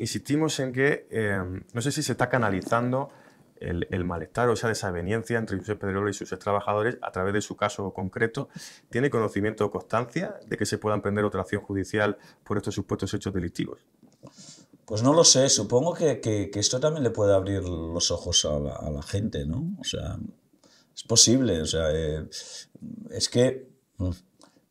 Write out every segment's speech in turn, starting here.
insistimos en que em, no sé si se está canalizando el, malestar o esa desaveniencia entre José Pedro y sus trabajadores a través de su caso concreto. ¿Tiene conocimiento o constancia de que se pueda emprender otra acción judicial por estos supuestos hechos delictivos? Pues no lo sé, supongo que, esto también le puede abrir los ojos a la, gente, ¿no? O sea, es posible, eh, es que mm,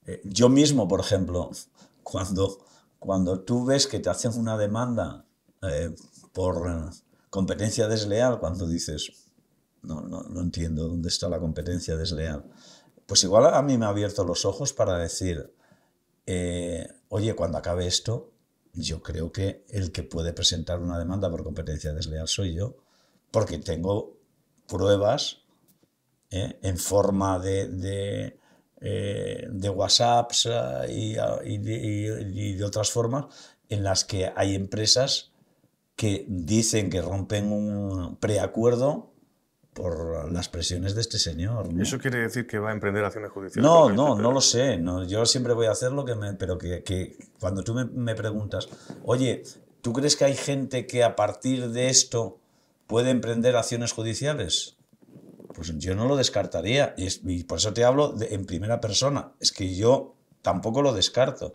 eh, yo mismo, por ejemplo, cuando cuando tú ves que te hacen una demanda eh, por eh, competencia desleal, cuando dices, no, no, entiendo dónde está la competencia desleal, pues igual a mí me ha abierto los ojos para decir, eh, oye, cuando acabe esto, yo creo que el que puede presentar una demanda por competencia desleal soy yo, porque tengo pruebas en forma de eh, de WhatsApps y, de, otras formas en las que hay empresas que dicen que rompen un preacuerdo por las presiones de este señor. ¿Eso quiere decir que va a emprender acciones judiciales? No, no, no lo sé. yo siempre voy a hacer lo que me... Pero que, cuando tú me, me, preguntas, oye, ¿tú crees que hay gente que a partir de esto puede emprender acciones judiciales? pues yo no lo descartaría. Y, es, por eso te hablo en primera persona. Es que yo tampoco lo descarto.